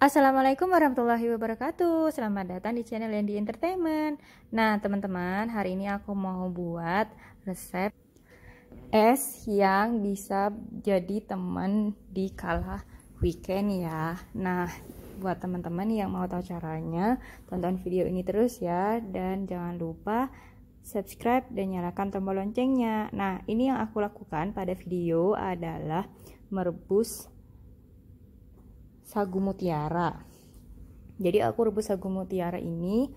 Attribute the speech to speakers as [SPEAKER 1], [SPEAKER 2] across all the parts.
[SPEAKER 1] Assalamualaikum warahmatullahi wabarakatuh Selamat datang di channel Yandi Entertainment Nah teman-teman hari ini aku mau buat resep es yang bisa jadi teman di kala weekend ya Nah buat teman-teman yang mau tahu caranya tonton video ini terus ya Dan jangan lupa subscribe dan nyalakan tombol loncengnya Nah ini yang aku lakukan pada video adalah merebus sagu mutiara jadi aku rebus sagu mutiara ini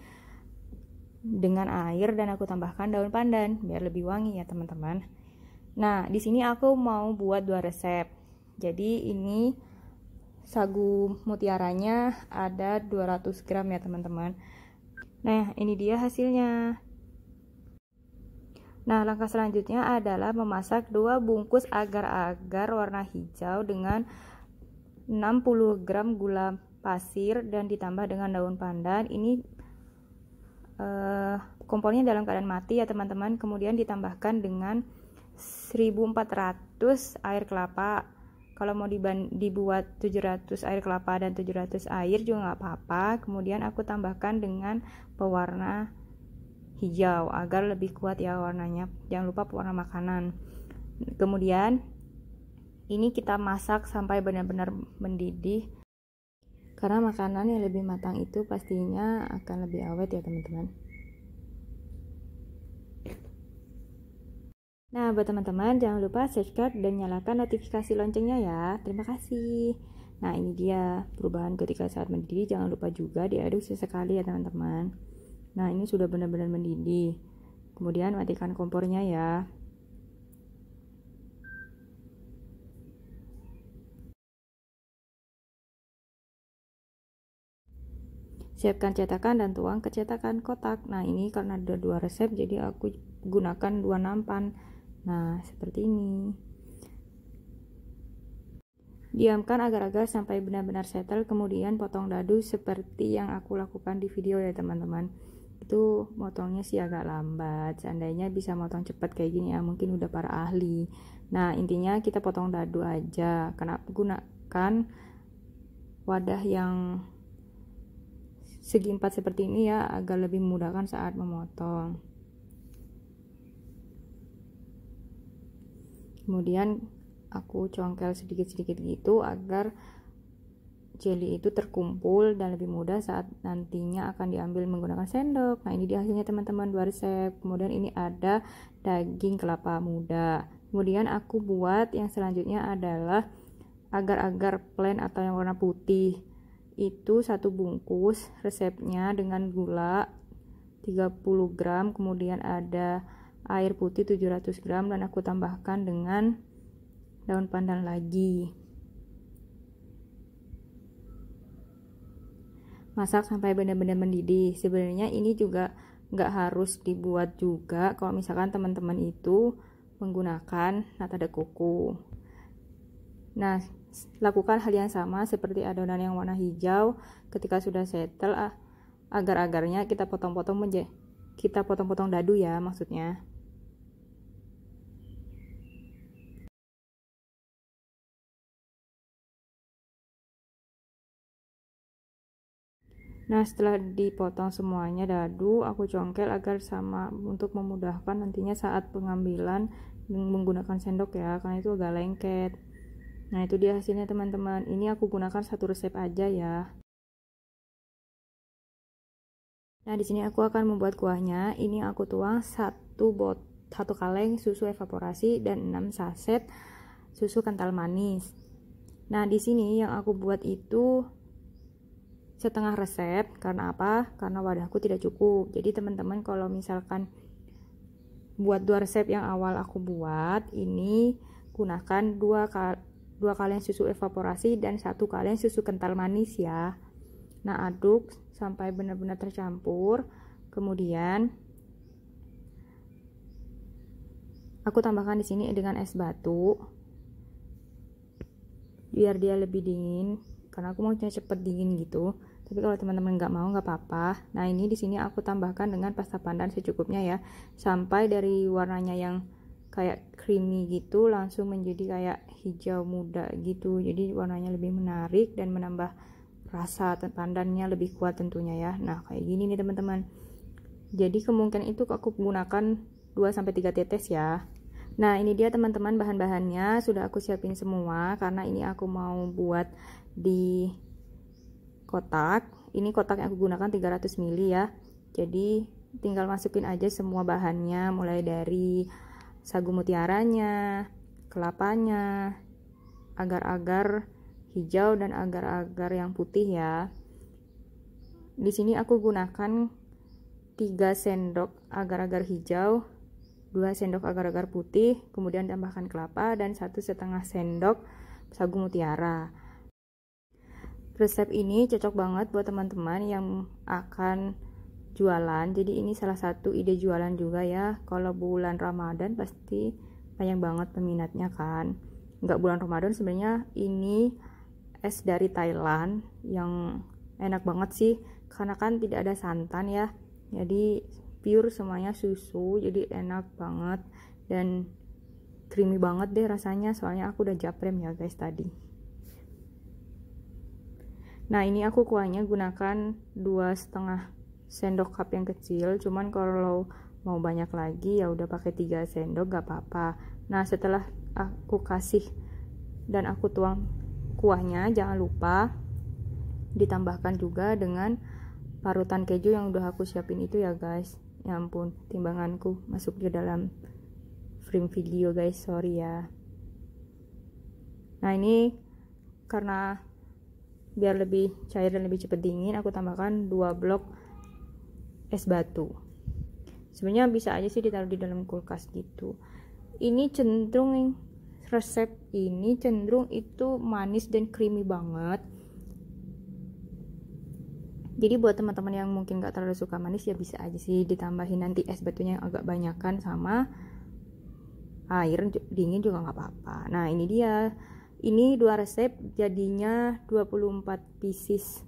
[SPEAKER 1] dengan air dan aku tambahkan daun pandan biar lebih wangi ya teman-teman nah di sini aku mau buat dua resep jadi ini sagu mutiaranya ada 200 gram ya teman-teman nah ini dia hasilnya Nah, langkah selanjutnya adalah memasak dua bungkus agar-agar warna hijau dengan 60 gram gula pasir dan ditambah dengan daun pandan ini eh, kompornya dalam keadaan mati ya teman-teman kemudian ditambahkan dengan 1400 air kelapa kalau mau dibuat 700 air kelapa dan 700 air juga nggak apa-apa kemudian aku tambahkan dengan pewarna hijau agar lebih kuat ya warnanya jangan lupa pewarna makanan kemudian ini kita masak sampai benar-benar mendidih. Karena makanan yang lebih matang itu pastinya akan lebih awet ya teman-teman. Nah, buat teman-teman jangan lupa subscribe dan nyalakan notifikasi loncengnya ya. Terima kasih. Nah, ini dia perubahan ketika saat mendidih. Jangan lupa juga diaduk sesekali ya, teman-teman. Nah, ini sudah benar-benar mendidih. Kemudian matikan kompornya ya. siapkan cetakan dan tuang ke cetakan kotak nah ini karena ada dua resep jadi aku gunakan dua nampan nah seperti ini diamkan agar-agar sampai benar-benar settle kemudian potong dadu seperti yang aku lakukan di video ya teman-teman itu motongnya sih agak lambat seandainya bisa motong cepat kayak gini ya mungkin udah para ahli nah intinya kita potong dadu aja karena gunakan wadah yang segi empat seperti ini ya agar lebih memudahkan saat memotong kemudian aku congkel sedikit-sedikit gitu agar jelly itu terkumpul dan lebih mudah saat nantinya akan diambil menggunakan sendok nah ini dia hasilnya teman-teman dua resep kemudian ini ada daging kelapa muda kemudian aku buat yang selanjutnya adalah agar-agar plain atau yang warna putih itu satu bungkus resepnya dengan gula 30 gram kemudian ada air putih 700 gram dan aku tambahkan dengan daun pandan lagi masak sampai benar-benar mendidih sebenarnya ini juga nggak harus dibuat juga kalau misalkan teman-teman itu menggunakan nata de Nah, lakukan hal yang sama seperti adonan yang warna hijau ketika sudah settle ah, agar-agarnya kita potong-potong menjadi kita potong-potong dadu ya maksudnya. Nah, setelah dipotong semuanya dadu, aku congkel agar sama untuk memudahkan nantinya saat pengambilan menggunakan sendok ya, karena itu agak lengket. Nah, itu dia hasilnya teman-teman. Ini aku gunakan satu resep aja ya. Nah, di sini aku akan membuat kuahnya. Ini aku tuang satu bot satu kaleng susu evaporasi dan 6 saset susu kental manis. Nah, di sini yang aku buat itu setengah resep karena apa? Karena wadahku tidak cukup. Jadi teman-teman kalau misalkan buat dua resep yang awal aku buat, ini gunakan dua 2 kaleng susu evaporasi dan 1 kaleng susu kental manis ya nah aduk sampai benar-benar tercampur kemudian aku tambahkan di sini dengan es batu biar dia lebih dingin karena aku mau cepet dingin gitu tapi kalau teman-teman nggak mau nggak apa-apa nah ini di sini aku tambahkan dengan pasta pandan secukupnya ya sampai dari warnanya yang kayak creamy gitu langsung menjadi kayak hijau muda gitu jadi warnanya lebih menarik dan menambah rasa pandannya lebih kuat tentunya ya nah kayak gini nih teman-teman jadi kemungkinan itu aku gunakan 2-3 tetes ya nah ini dia teman-teman bahan-bahannya sudah aku siapin semua karena ini aku mau buat di kotak ini kotak yang aku gunakan 300 ml ya jadi tinggal masukin aja semua bahannya mulai dari sagu mutiaranya, kelapanya, agar-agar hijau dan agar-agar yang putih ya. Di sini aku gunakan 3 sendok agar-agar hijau, 2 sendok agar-agar putih, kemudian tambahkan kelapa dan satu setengah sendok sagu mutiara. Resep ini cocok banget buat teman-teman yang akan jualan jadi ini salah satu ide jualan juga ya kalau bulan Ramadan pasti banyak banget peminatnya kan nggak bulan Ramadan sebenarnya ini es dari Thailand yang enak banget sih karena kan tidak ada santan ya jadi pure semuanya susu jadi enak banget dan creamy banget deh rasanya soalnya aku udah japrem ya guys tadi nah ini aku kuahnya gunakan dua setengah sendok cup yang kecil cuman kalau mau banyak lagi ya udah pakai tiga sendok gak apa-apa nah setelah aku kasih dan aku tuang kuahnya jangan lupa ditambahkan juga dengan parutan keju yang udah aku siapin itu ya guys ya ampun timbanganku masuk ke dalam frame video guys sorry ya nah ini karena biar lebih cair dan lebih cepat dingin aku tambahkan dua blok es batu sebenarnya bisa aja sih ditaruh di dalam kulkas gitu ini cenderung resep ini cenderung itu manis dan creamy banget jadi buat teman-teman yang mungkin gak terlalu suka manis ya bisa aja sih ditambahin nanti es batunya yang agak banyakan sama air dingin juga gak apa-apa nah ini dia ini dua resep jadinya 24 pieces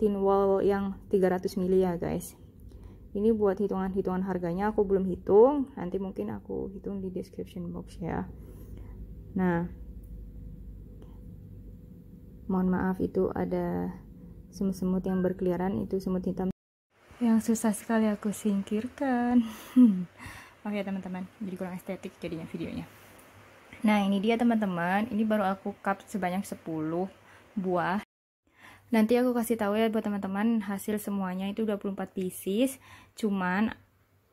[SPEAKER 1] tin wall yang 300 mili ya guys ini buat hitungan-hitungan harganya aku belum hitung nanti mungkin aku hitung di description box ya nah mohon maaf itu ada semut-semut yang berkeliaran itu semut hitam yang susah sekali aku singkirkan oke okay, teman-teman jadi kurang estetik jadinya videonya nah ini dia teman-teman ini baru aku cup sebanyak 10 buah nanti aku kasih tahu ya buat teman-teman hasil semuanya itu 24 pieces cuman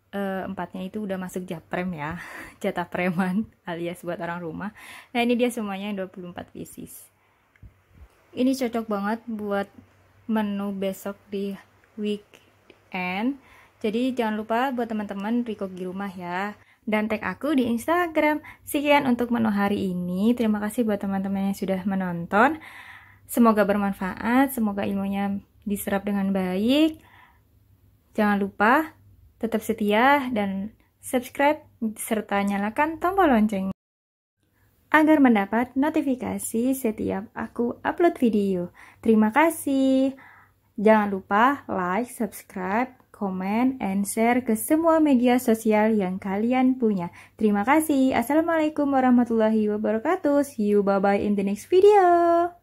[SPEAKER 1] eh, empatnya itu udah masuk japrem ya jatah preman alias buat orang rumah nah ini dia semuanya 24 pieces ini cocok banget buat menu besok di weekend jadi jangan lupa buat teman-teman Riko di rumah ya dan tag aku di Instagram. Sekian untuk menu hari ini. Terima kasih buat teman-teman yang sudah menonton. Semoga bermanfaat, semoga ilmunya diserap dengan baik. Jangan lupa tetap setia dan subscribe serta nyalakan tombol lonceng agar mendapat notifikasi setiap aku upload video. Terima kasih. Jangan lupa like, subscribe, comment, and share ke semua media sosial yang kalian punya. Terima kasih. Assalamualaikum warahmatullahi wabarakatuh. See you bye-bye in the next video.